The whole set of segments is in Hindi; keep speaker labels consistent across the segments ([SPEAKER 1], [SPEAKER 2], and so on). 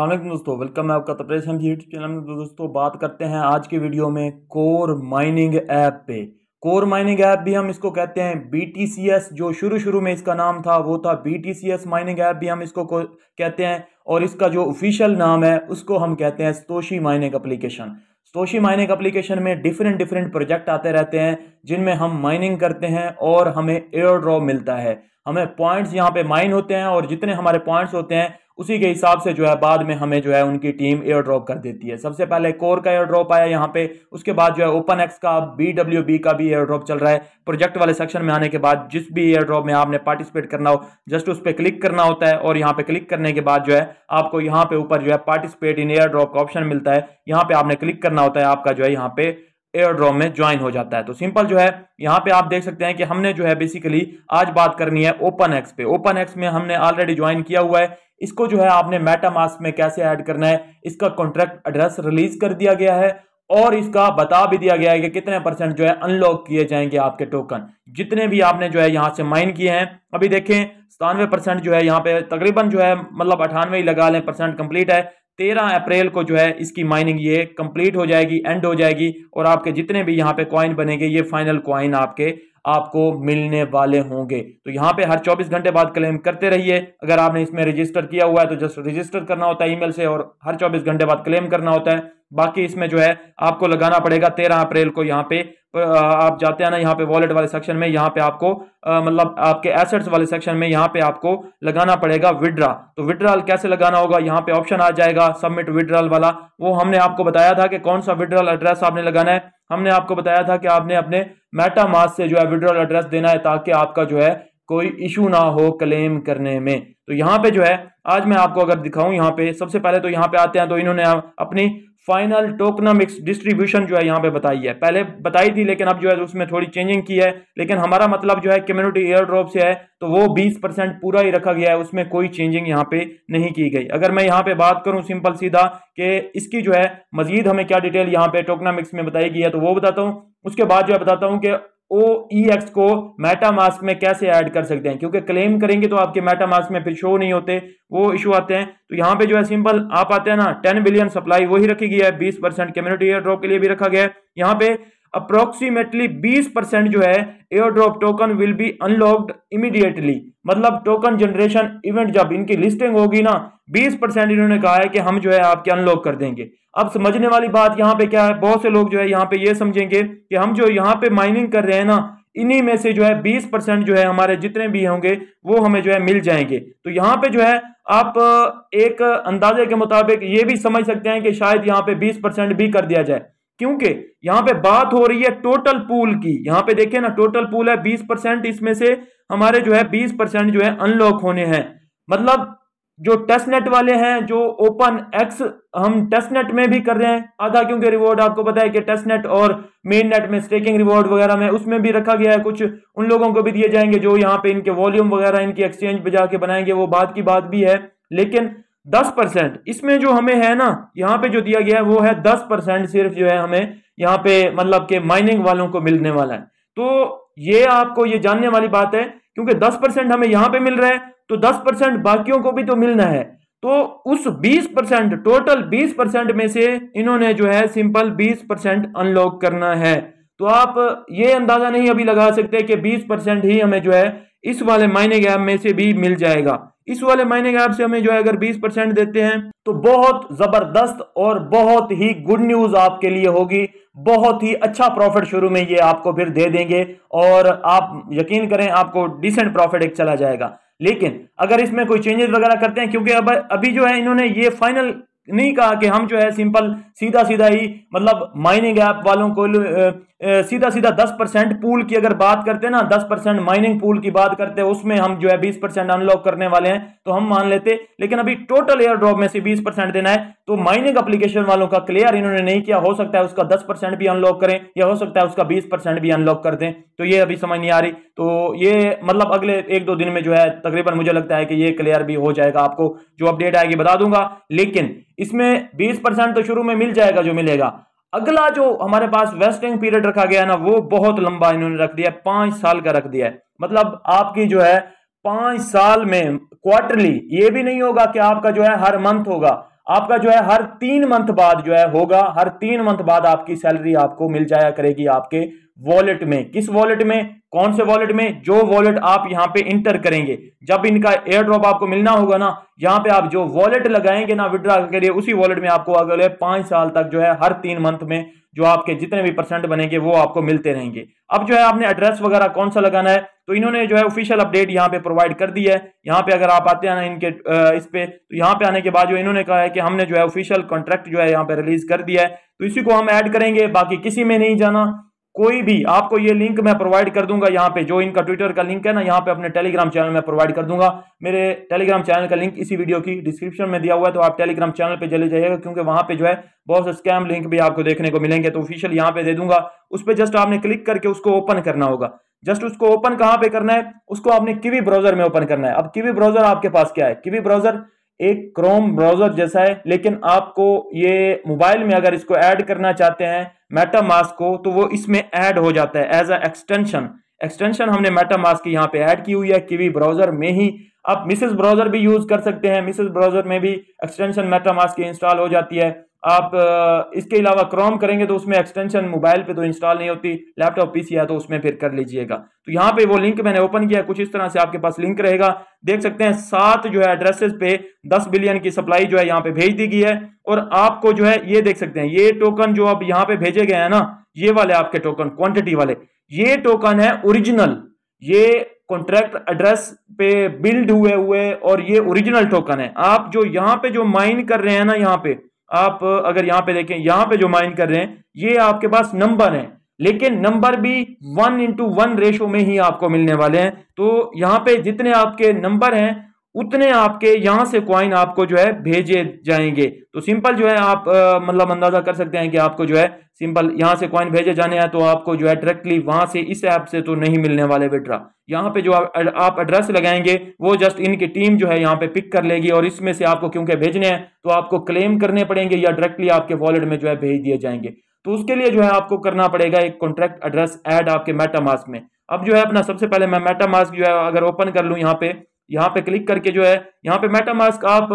[SPEAKER 1] अल्लाम दोस्तों वेलकम है आपका तपरेश हम यूट्यूब चैनल में तो दोस्तों बात करते हैं आज के वीडियो में कोर माइनिंग ऐप पे कोर माइनिंग ऐप भी हम इसको कहते हैं बीटीसीएस जो शुरू शुरू में इसका नाम था वो था बीटीसीएस माइनिंग ऐप भी हम इसको कहते हैं और इसका जो ऑफिशियल नाम है उसको हम कहते हैं Satoshi mining application Satoshi mining application में डिफरेंट डिफरेंट प्रोजेक्ट आते रहते हैं जिनमें हम माइनिंग करते हैं और हमें एयर ड्रॉ मिलता है हमें पॉइंट्स यहाँ पे माइन होते हैं और जितने हमारे पॉइंट्स होते हैं उसी के हिसाब से जो है बाद में हमें जो है उनकी टीम एयर ड्रॉप कर देती है सबसे पहले कोर का एयर ड्रॉप आया यहाँ पे उसके बाद जो है ओपन एक्स का बी डब्ल्यू बी का भी एयर ड्रॉप चल रहा है प्रोजेक्ट वाले सेक्शन में आने के बाद जिस भी एयर ड्रॉप में आपने पार्टिसिपेट करना हो जस्ट उस पर क्लिक करना होता है और यहाँ पे क्लिक करने के बाद जो है आपको यहाँ पे ऊपर जो है पार्टिसिपेट इन एयर ड्रॉप का ऑप्शन मिलता है यहाँ पे आपने क्लिक करना होता है आपका जो है यहाँ पे एयरड्रॉम में ज्वाइन हो जाता है तो सिंपल जो है यहाँ पे आप देख सकते हैं कि हमने जो है बेसिकली आज बात करनी है ओपन एक्स पे ओपन एक्स में हमने ऑलरेडी ज्वाइन किया हुआ है इसको जो है आपने मेटामास्क में कैसे ऐड करना है इसका कॉन्ट्रैक्ट एड्रेस रिलीज कर दिया गया है और इसका बता भी दिया गया है कि कितने परसेंट जो है अनलॉक किए जाएंगे आपके टोकन जितने भी आपने जो है यहाँ से माइन किए हैं अभी देखें सतानवे परसेंट जो है यहाँ पे तकरीबन जो है मतलब अठानवे ही लगा लें परसेंट कंप्लीट है तेरह अप्रैल को जो है इसकी माइनिंग ये कंप्लीट हो जाएगी एंड हो जाएगी और आपके जितने भी यहाँ पे कॉइन बनेंगे ये फाइनल कॉइन आपके आपको मिलने वाले होंगे तो यहाँ पे हर 24 घंटे बाद क्लेम करते रहिए अगर आपने इसमें रजिस्टर किया हुआ है तो जस्ट रजिस्टर करना होता है ईमेल से और हर 24 घंटे बाद क्लेम करना होता है बाकी इसमें जो है आपको लगाना पड़ेगा तेरह अप्रैल को यहाँ पे आप जाते हैं ना यहाँ पे वॉलेट वाले सेक्शन में यहाँ पे आपको मतलब आपके एसेट्स वाले सेक्शन में यहाँ पे आपको लगाना पड़ेगा विड्रा तो विड्रॉल कैसे लगाना होगा यहाँ पे ऑप्शन आ जाएगा सबमिट विड्रॉल वाला वो हमने आपको बताया था कि कौन सा विड्रॉल एड्रेस आपने लगाना है हमने आपको बताया था कि आपने अपने मेटामास से जो है विड्रॉल एड्रेस देना है ताकि आपका जो है कोई इशू ना हो क्लेम करने में तो यहाँ पे जो है आज मैं आपको अगर दिखाऊं यहाँ पे सबसे पहले तो यहाँ पे आते हैं तो इन्होंने अपनी फाइनल टोकनमिक्स डिस्ट्रीब्यूशन जो है यहाँ पे बताई है पहले बताई थी लेकिन अब जो है उसमें थोड़ी चेंजिंग की है लेकिन हमारा मतलब जो है कम्युनिटी एयर ड्रॉप से है तो वो 20 परसेंट पूरा ही रखा गया है उसमें कोई चेंजिंग यहाँ पे नहीं की गई अगर मैं यहाँ पे बात करूँ सिंपल सीधा कि इसकी जो है मजीद हमें क्या डिटेल यहाँ पे टोकनामिक्स में बताई गई है तो वो बताता हूँ उसके बाद जो है बताता हूं कि ओ ई एक्स को मेटामास्क में कैसे ऐड कर सकते हैं क्योंकि क्लेम करेंगे तो आपके मेटामास्क में फिर शो नहीं होते वो इशू आते हैं तो यहाँ पे जो है सिंपल आप आते हैं ना टेन बिलियन सप्लाई वही रखी गई है बीस परसेंट कम्युनिटी एयर ड्रॉप के लिए भी रखा गया है यहाँ पे अप्रोक्सीमेटली 20 परसेंट जो है air drop token will be unlocked immediately मतलब टोकन जनरेशन इवेंट जब इनकी लिस्टिंग होगी ना 20 परसेंट इन्होंने कहा है कि हम जो है आपके अनलॉक कर देंगे अब समझने वाली बात यहाँ पे क्या है बहुत से लोग जो है यहाँ पे ये यह समझेंगे कि हम जो यहाँ पे माइनिंग कर रहे हैं ना इन्हीं में से जो है बीस परसेंट जो है हमारे जितने भी होंगे वो हमें जो है मिल जाएंगे तो यहाँ पे जो है आप एक अंदाजे के मुताबिक ये भी समझ सकते हैं कि शायद यहाँ पे बीस परसेंट भी कर दिया जाए क्योंकि यहां पे बात हो रही है टोटल पूल की यहां पे देखिए ना टोटल पूल है 20 परसेंट इसमें से हमारे जो है 20 परसेंट जो है अनलॉक होने हैं मतलब जो टेस्ट नेट वाले हैं जो ओपन एक्स हम टेस्ट नेट में भी कर रहे हैं आधा क्योंकि रिवॉर्ड आपको पता है कि टेस्ट नेट और मेन नेट में स्टेकिंग रिवॉर्ड वगैरह में उसमें भी रखा गया है कुछ उन लोगों को भी दिए जाएंगे जो यहाँ पे इनके वॉल्यूम वगैरह इनकी एक्सचेंज पे जाके बनाएंगे वो बात की बात भी है लेकिन दस परसेंट इसमें जो हमें है ना यहाँ पे जो दिया गया है वो है दस परसेंट सिर्फ जो है हमें यहाँ पे मतलब के माइनिंग वालों को मिलने वाला है तो ये आपको ये जानने वाली बात है क्योंकि दस परसेंट हमें यहाँ पे मिल रहा है तो दस परसेंट बाकियों को भी तो मिलना है तो उस बीस परसेंट टोटल बीस परसेंट में से इन्होंने जो है सिंपल बीस परसेंट अनलॉक करना है तो आप ये अंदाजा नहीं अभी लगा सकते कि बीस परसेंट ही हमें जो है इस वाले मायने गैप में से भी मिल जाएगा इस वाले मायने गैप से हमें जो है अगर 20 परसेंट देते हैं तो बहुत ज़बरदस्त और बहुत ही गुड न्यूज़ आपके लिए होगी बहुत ही अच्छा प्रॉफिट शुरू में ये आपको फिर दे देंगे और आप यकीन करें आपको डिसेंट प्रॉफिट एक चला जाएगा लेकिन अगर इसमें कोई चेंजेस वगैरह करते हैं क्योंकि अब अभी जो है इन्होंने ये फाइनल नहीं कहा कि हम जो है सिंपल सीधा सीधा ही मतलब माइनिंग ऐप वालों को सीधा सीधा दस परसेंट पूल की अगर बात करते हैं ना दस परसेंट माइनिंग पूल की बात करते हैं उसमें हम जो है बीस परसेंट अनलॉक करने वाले हैं तो हम मान लेते लेकिन अभी टोटल एयर ड्रॉप में से बीस परसेंट देना है तो माइनिंग एप्लीकेशन वालों का क्लियर इन्होंने नहीं किया हो सकता है उसका दस परसेंट भी अनलॉक करें या हो सकता है उसका बीस परसेंट भी अनलॉक कर दें तो ये अभी समझ नहीं आ रही तो ये मतलब अगले एक दो दिन में जो है तकरीबन मुझे लगता है कि ये क्लियर भी हो जाएगा आपको जो अपडेट आएगी बता दूंगा लेकिन इसमें बीस परसेंट तो शुरू में मिल जाएगा जो मिलेगा अगला जो हमारे पास वेस्टिंग पीरियड रखा गया ना वो बहुत लंबा इन्होंने रख दिया है पांच साल का रख दिया है मतलब आपकी जो है पांच साल में क्वार्टरली ये भी नहीं होगा कि आपका जो है हर मंथ होगा आपका जो है हर तीन मंथ बाद जो है होगा हर तीन मंथ बाद आपकी सैलरी आपको मिल जाया करेगी आपके वॉलेट में किस वॉलेट में कौन से वॉलेट में जो वॉलेट आप यहाँ पे इंटर करेंगे जब इनका एयर ड्रॉप आपको मिलना होगा ना यहाँ पे आप जो वॉलेट लगाएंगे ना विड्रा के लिए उसी वॉलेट में आपको अगले पांच साल तक जो है हर तीन मंथ में जो आपके जितने भी परसेंट बनेंगे वो आपको मिलते रहेंगे अब जो है आपने एड्रेस वगैरह कौन सा लगाना है तो इन्होंने जो है ऑफिशियल अपडेट यहाँ पे प्रोवाइड कर दी है यहाँ पे अगर आप आते हैं ना इनके इस पे तो यहाँ पे आने के बाद जो इन्होंने कहा है कि हमने जो है ऑफिशियल कॉन्ट्रैक्ट जो है यहाँ पे रिलीज कर दिया है तो इसी को हम ऐड करेंगे बाकी किसी में नहीं जाना कोई भी आपको ये लिंक मैं प्रोवाइड कर दूंगा यहाँ पे जो इनका ट्विटर का लिंक है ना यहाँ पे अपने टेलीग्राम चैनल में प्रोवाइड कर दूंगा मेरे टेलीग्राम चैनल का लिंक इसी वीडियो की डिस्क्रिप्शन में दिया हुआ है तो आप टेलीग्राम चैनल पे चले जाइएगा क्योंकि वहां पे जो है बहुत से स्कैम लिंक भी आपको देखने को मिलेंगे तो ऑफिशियल यहाँ पे दे दूंगा उस पर जस्ट आपने क्लिक करके उसको ओपन करना होगा जस्ट उसको ओपन कहाँ पे करना है उसको आपने किवी ब्राउजर में ओपन करना है अब किवी ब्राउजर आपके पास क्या है किवी ब्राउजर एक क्रोम ब्राउजर जैसा है लेकिन आपको ये मोबाइल में अगर इसको ऐड करना चाहते हैं मेटामास्क को तो वो इसमें ऐड हो जाता है एज अ एक्सटेंशन एक्सटेंशन हमने मेटामास्क की यहाँ पे ऐड की हुई है किवी ब्राउजर में ही आप मिसेज ब्राउजर भी यूज कर सकते हैं मिसेज ब्राउजर में भी एक्सटेंशन मेटामास्क की इंस्टॉल हो जाती है आप इसके अलावा क्रोम करेंगे तो उसमें एक्सटेंशन मोबाइल पे तो इंस्टॉल नहीं होती लैपटॉप पीसी है तो उसमें फिर कर लीजिएगा तो यहाँ पे वो लिंक मैंने ओपन किया कुछ इस तरह से आपके पास लिंक रहेगा देख सकते हैं सात जो है एड्रेसेस पे दस बिलियन की सप्लाई जो है यहाँ पे भेज दी गई है और आपको जो है ये देख सकते हैं ये टोकन जो अब यहाँ पे भेजे गए हैं ना ये वाले आपके टोकन क्वान्टिटी वाले ये टोकन है ओरिजिनल ये कॉन्ट्रैक्ट एड्रेस पे बिल्ड हुए हुए और ये ओरिजिनल टोकन है आप जो यहाँ पे जो माइन कर रहे हैं ना यहाँ पे आप अगर यहां पे देखें यहां पे जो माइन कर रहे हैं ये आपके पास नंबर है लेकिन नंबर भी वन इंटू वन रेशो में ही आपको मिलने वाले हैं तो यहां पे जितने आपके नंबर हैं उतने आपके यहां से क्वाइन आपको जो है भेजे जाएंगे तो सिंपल जो है आप मतलब अंदाज़ा कर सकते हैं कि आपको जो है सिंपल यहां से क्वाइन भेजे जाने हैं तो आपको जो है डायरेक्टली वहां से इस ऐप से तो नहीं मिलने वाले विड्रा यहां पे जो आप एड्रेस लगाएंगे वो जस्ट इनकी टीम जो है यहाँ पे पिक कर लेगी और इसमें से आपको क्योंकि भेजने हैं तो आपको क्लेम करने पड़ेंगे या डायरेक्टली आपके वॉलेट में जो है भेज दिए जाएंगे तो उसके लिए जो है आपको करना पड़ेगा एक कॉन्ट्रैक्ट एड्रेस एड आपके मेटामास्क में अब जो है अपना सबसे पहले मैं मेटामास्क जो है अगर ओपन कर लूँ यहाँ पे यहाँ पे क्लिक करके जो है यहाँ पे मेटामास्क आप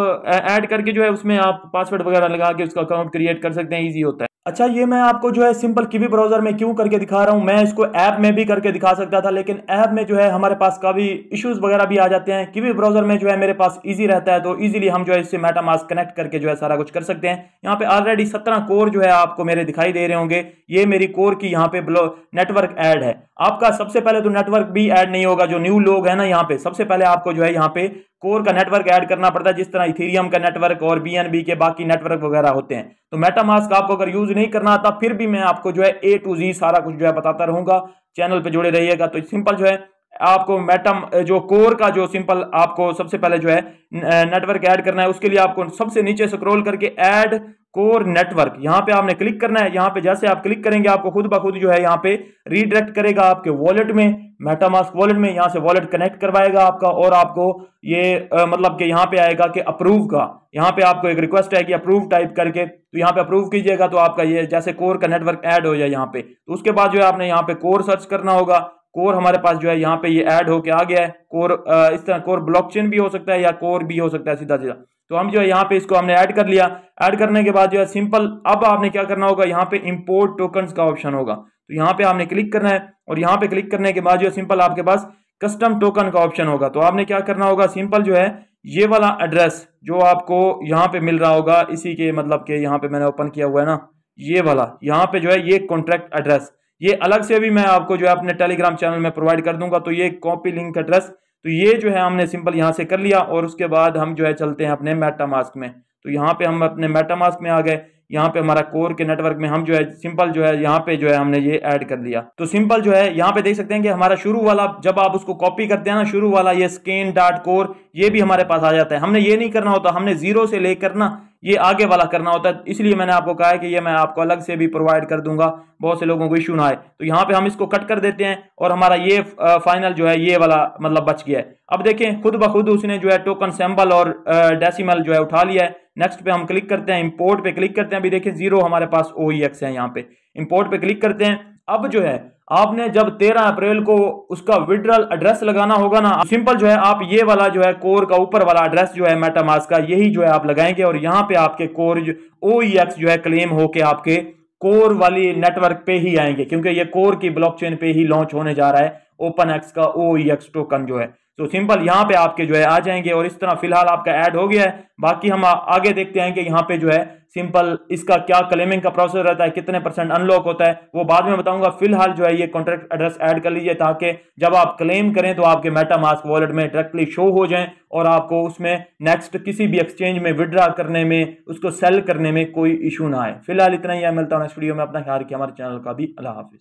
[SPEAKER 1] ऐड करके जो है उसमें आप पासवर्ड वगैरह लगा के उसका अकाउंट क्रिएट कर सकते हैं ईजी होता है अच्छा ये मैं आपको जो है सिंपल किवी ब्राउज़र में क्यों करके दिखा रहा हूँ मैं इसको ऐप में भी करके दिखा सकता था लेकिन ऐप में जो है हमारे पास काफ़ी इश्यूज़ वगैरह भी आ जाते हैं किवी ब्राउज़र में जो है मेरे पास इजी रहता है तो इजीली हम जो है इससे मास्क कनेक्ट करके जो है सारा कुछ कर सकते हैं यहाँ पे ऑलरेडी सत्रह कोर जो है आपको मेरे दिखाई दे रहे होंगे ये मेरी कोर की यहाँ पे नेटवर्क एड है आपका सबसे पहले तो नेटवर्क भी एड नहीं होगा जो न्यू लोग है ना यहाँ पे सबसे पहले आपको जो है यहाँ पे कोर का नेटवर्क ऐड करना पड़ता है जिस तरह इथेरियम का नेटवर्क और बीएनबी के बाकी नेटवर्क वगैरह होते हैं तो मेटामास्क आपको अगर यूज नहीं करना आता फिर भी मैं आपको जो है ए टू जी सारा कुछ जो है बताता रहूंगा चैनल पर जुड़े रहिएगा तो सिंपल जो है आपको मेटम जो कोर का जो सिंपल आपको सबसे पहले जो है नेटवर्क ऐड करना है उसके लिए आपको सबसे नीचे स्क्रॉल करके ऐड कोर नेटवर्क यहाँ पे आपने क्लिक करना है यहाँ पे जैसे आप क्लिक करेंगे आपको खुद ब खुद जो है यहाँ पे रीडायरेक्ट करेगा आपके वॉलेट में मेटामास्क वॉलेट में यहाँ से वॉलेट कनेक्ट करवाएगा आपका और आपको ये आ, मतलब कि यहाँ पे आएगा कि अप्रूव का यहाँ पे आपको एक रिक्वेस्ट आएगी अप्रूव टाइप करके तो यहाँ पे अप्रूव कीजिएगा तो आपका ये जैसे कोर का नेटवर्क ऐड हो जाए यहाँ पे तो उसके बाद जो है आपने यहाँ पे कोर सर्च करना होगा कोर हमारे पास जो है यहाँ पे ये ऐड होके आ गया है कोर इस तरह कोर ब्लॉक भी हो सकता है या कोर भी हो सकता है सीधा सीधा तो हम जो है यहाँ पे इसको हमने ऐड कर लिया ऐड करने के बाद जो है सिंपल अब आपने क्या करना होगा यहाँ पे इंपोर्ट टोकन का ऑप्शन होगा तो यहाँ पे आपने क्लिक करना है और यहाँ पे क्लिक करने के बाद जो है सिंपल आपके पास कस्टम टोकन का ऑप्शन होगा तो आपने क्या करना होगा सिंपल जो है ये वाला एड्रेस जो आपको यहाँ पे मिल रहा होगा इसी के मतलब के यहाँ पे मैंने ओपन किया हुआ है ना ये वाला यहाँ पे जो है ये कॉन्ट्रैक्ट एड्रेस ये अलग से भी मैं आपको जो है अपने टेलीग्राम चैनल में प्रोवाइड कर दूंगा तो ये कॉपी लिंक एड्रेस तो ये जो है हमने सिंपल यहाँ से कर लिया और उसके बाद हम जो है चलते हैं अपने मेटामास्क में तो यहाँ पे हम अपने मेटामास्क में आ गए यहाँ पे हमारा कोर के नेटवर्क में हम जो है सिंपल जो है यहाँ पे जो है हमने ये ऐड कर लिया तो सिंपल जो है यहाँ पे देख सकते हैं कि हमारा शुरू वाला जब आप उसको कॉपी करते हैं ना शुरू वाला ये स्केन डॉट कोर ये भी हमारे पास आ जाता है हमने ये नहीं करना होता हमने जीरो से लेकर ना ये आगे वाला करना होता है इसलिए मैंने आपको कहा है कि ये मैं आपको अलग से भी प्रोवाइड कर दूंगा बहुत से लोगों को इशू ना आए तो यहाँ पे हम इसको कट कर देते हैं और हमारा ये फाइनल जो है ये वाला मतलब बच गया है अब देखें खुद ब खुद उसने जो है टोकन सैम्बल और डेसिमल जो है उठा लिया है नेक्स्ट पे हम क्लिक करते हैं इंपोर्ट पे क्लिक करते हैं अभी देखिए जीरो हमारे पास ओ e है यहाँ पे इंपोर्ट पे क्लिक करते हैं अब जो है आपने जब 13 अप्रैल को उसका विड्रल एड्रेस लगाना होगा ना सिंपल जो है आप ये वाला जो है कोर का ऊपर वाला एड्रेस जो है मेटामास का यही जो है आप लगाएंगे और यहाँ पे आपके कोर ओ e जो है क्लेम होके आपके कोर वाली नेटवर्क पे ही आएंगे क्योंकि ये कोर की चेन पे ही लॉन्च होने जा रहा है ओपन एक्स का ओ टोकन e जो है तो सिंपल यहाँ पे आपके जो है आ जाएंगे और इस तरह फिलहाल आपका ऐड हो गया है बाकी हम आगे देखते हैं कि यहाँ पे जो है सिंपल इसका क्या क्लेमिंग का प्रोसेस रहता है कितने परसेंट अनलॉक होता है वो बाद में बताऊंगा फिलहाल जो है ये कॉन्ट्रैक्ट एड्रेस ऐड कर लीजिए ताकि जब आप क्लेम करें तो आपके मेटा मास्क वॉलेट में डायरेक्टली शो हो जाए और आपको उसमें नेक्स्ट किसी भी एक्सचेंज में विदड्रा करने में उसको सेल करने में कोई इशू ना आए फिलहाल इतना ही मिलता हूँ नेक्स्ट वीडियो में अपना ख्याल किया हमारे चैनल का भी अल्लाह हाफिज़